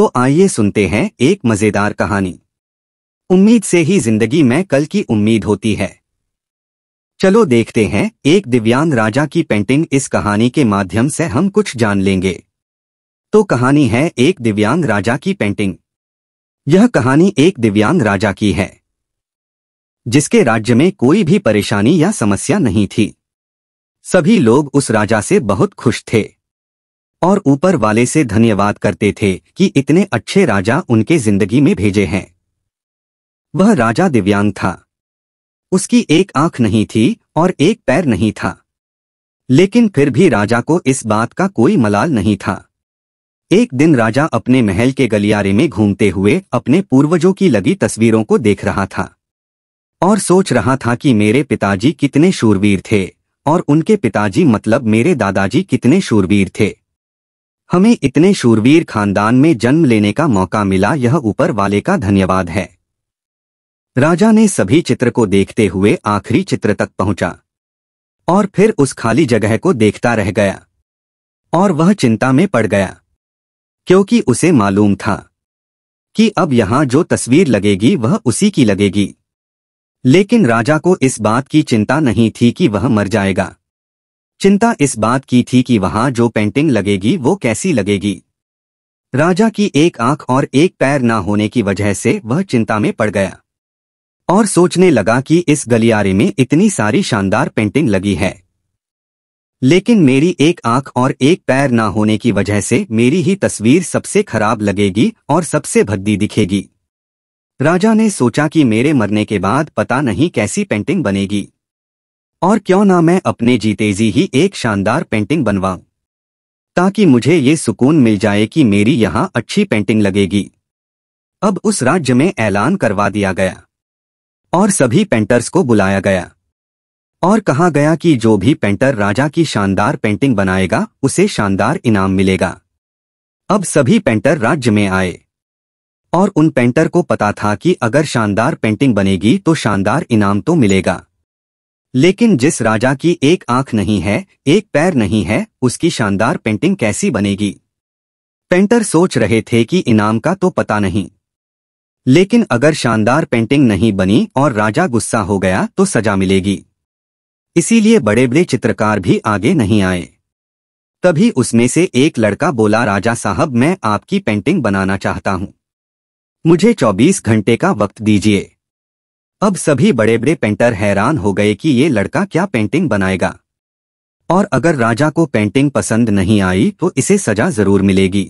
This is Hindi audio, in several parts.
तो आइए सुनते हैं एक मजेदार कहानी उम्मीद से ही जिंदगी में कल की उम्मीद होती है चलो देखते हैं एक दिव्यांग राजा की पेंटिंग इस कहानी के माध्यम से हम कुछ जान लेंगे तो कहानी है एक दिव्यांग राजा की पेंटिंग यह कहानी एक दिव्यांग राजा की है जिसके राज्य में कोई भी परेशानी या समस्या नहीं थी सभी लोग उस राजा से बहुत खुश थे और ऊपर वाले से धन्यवाद करते थे कि इतने अच्छे राजा उनके जिंदगी में भेजे हैं वह राजा दिव्यांग था उसकी एक आंख नहीं थी और एक पैर नहीं था लेकिन फिर भी राजा को इस बात का कोई मलाल नहीं था एक दिन राजा अपने महल के गलियारे में घूमते हुए अपने पूर्वजों की लगी तस्वीरों को देख रहा था और सोच रहा था कि मेरे पिताजी कितने शूरवीर थे और उनके पिताजी मतलब मेरे दादाजी कितने शूरवीर थे हमें इतने शूरवीर खानदान में जन्म लेने का मौका मिला यह ऊपर वाले का धन्यवाद है राजा ने सभी चित्र को देखते हुए आखिरी चित्र तक पहुंचा और फिर उस खाली जगह को देखता रह गया और वह चिंता में पड़ गया क्योंकि उसे मालूम था कि अब यहां जो तस्वीर लगेगी वह उसी की लगेगी लेकिन राजा को इस बात की चिंता नहीं थी कि वह मर जाएगा चिंता इस बात की थी कि वहां जो पेंटिंग लगेगी वो कैसी लगेगी राजा की एक आंख और एक पैर ना होने की वजह से वह चिंता में पड़ गया और सोचने लगा कि इस गलियारे में इतनी सारी शानदार पेंटिंग लगी है लेकिन मेरी एक आंख और एक पैर ना होने की वजह से मेरी ही तस्वीर सबसे खराब लगेगी और सबसे भद्दी दिखेगी राजा ने सोचा कि मेरे मरने के बाद पता नहीं कैसी पेंटिंग बनेगी और क्यों ना मैं अपने जीतेजी ही एक शानदार पेंटिंग बनवाऊं ताकि मुझे ये सुकून मिल जाए कि मेरी यहां अच्छी पेंटिंग लगेगी अब उस राज्य में ऐलान करवा दिया गया और सभी पेंटर्स को बुलाया गया और कहा गया कि जो भी पेंटर राजा की शानदार पेंटिंग बनाएगा उसे शानदार इनाम मिलेगा अब सभी पेंटर राज्य में आए और उन पेंटर को पता था कि अगर शानदार पेंटिंग बनेगी तो शानदार इनाम तो मिलेगा लेकिन जिस राजा की एक आंख नहीं है एक पैर नहीं है उसकी शानदार पेंटिंग कैसी बनेगी पेंटर सोच रहे थे कि इनाम का तो पता नहीं लेकिन अगर शानदार पेंटिंग नहीं बनी और राजा गुस्सा हो गया तो सजा मिलेगी इसीलिए बड़े बड़े चित्रकार भी आगे नहीं आए तभी उसमें से एक लड़का बोला राजा साहब मैं आपकी पेंटिंग बनाना चाहता हूं मुझे 24 घंटे का वक्त दीजिए अब सभी बड़े बड़े पेंटर हैरान हो गए कि ये लड़का क्या पेंटिंग बनाएगा और अगर राजा को पेंटिंग पसंद नहीं आई तो इसे सजा जरूर मिलेगी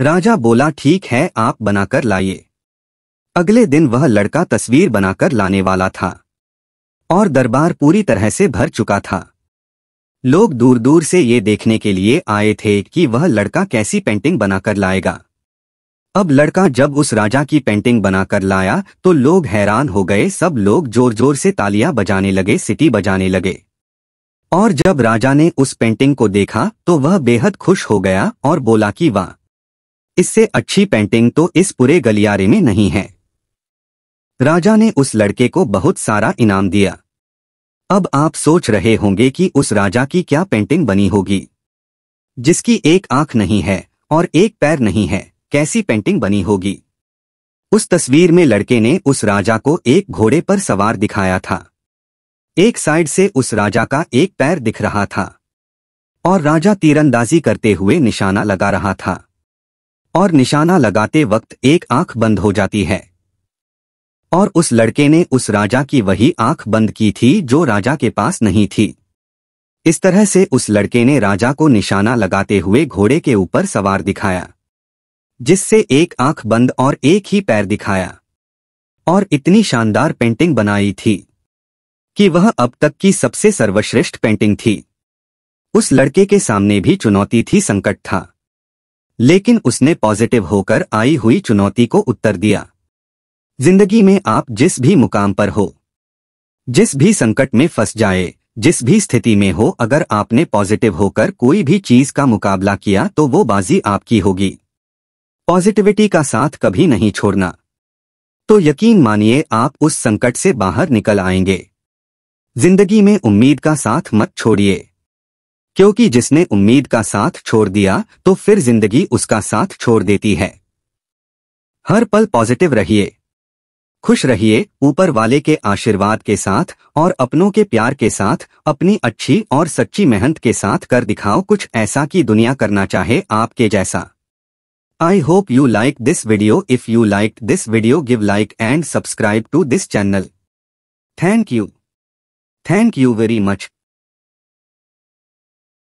राजा बोला ठीक है आप बनाकर लाइए अगले दिन वह लड़का तस्वीर बनाकर लाने वाला था और दरबार पूरी तरह से भर चुका था लोग दूर दूर से ये देखने के लिए आए थे कि वह लड़का कैसी पेंटिंग बनाकर लाएगा अब लड़का जब उस राजा की पेंटिंग बनाकर लाया तो लोग हैरान हो गए सब लोग जोर जोर से तालियां बजाने लगे सिटी बजाने लगे और जब राजा ने उस पेंटिंग को देखा तो वह बेहद खुश हो गया और बोला कि वाह इससे अच्छी पेंटिंग तो इस पूरे गलियारे में नहीं है राजा ने उस लड़के को बहुत सारा इनाम दिया अब आप सोच रहे होंगे कि उस राजा की क्या पेंटिंग बनी होगी जिसकी एक आंख नहीं है और एक पैर नहीं है कैसी पेंटिंग बनी होगी उस तस्वीर में लड़के ने उस राजा को एक घोड़े पर सवार दिखाया था एक साइड से उस राजा का एक पैर दिख रहा था और राजा तीरंदाजी करते हुए निशाना लगा रहा था और निशाना लगाते वक्त एक आंख बंद हो जाती है और उस लड़के ने उस राजा की वही आंख बंद की थी जो राजा के पास नहीं थी इस तरह से उस लड़के ने राजा को निशाना लगाते हुए घोड़े के ऊपर सवार दिखाया जिससे एक आंख बंद और एक ही पैर दिखाया और इतनी शानदार पेंटिंग बनाई थी कि वह अब तक की सबसे सर्वश्रेष्ठ पेंटिंग थी उस लड़के के सामने भी चुनौती थी संकट था लेकिन उसने पॉजिटिव होकर आई हुई चुनौती को उत्तर दिया जिंदगी में आप जिस भी मुकाम पर हो जिस भी संकट में फंस जाए जिस भी स्थिति में हो अगर आपने पॉजिटिव होकर कोई भी चीज का मुकाबला किया तो वो बाजी आपकी होगी पॉजिटिविटी का साथ कभी नहीं छोड़ना तो यकीन मानिए आप उस संकट से बाहर निकल आएंगे जिंदगी में उम्मीद का साथ मत छोड़िए क्योंकि जिसने उम्मीद का साथ छोड़ दिया तो फिर जिंदगी उसका साथ छोड़ देती है हर पल पॉजिटिव रहिए खुश रहिए ऊपर वाले के आशीर्वाद के साथ और अपनों के प्यार के साथ अपनी अच्छी और सच्ची मेहनत के साथ कर दिखाओ कुछ ऐसा कि दुनिया करना चाहे आपके जैसा I hope you like this video. If you liked this video give like and subscribe to this channel. Thank you. Thank you very much.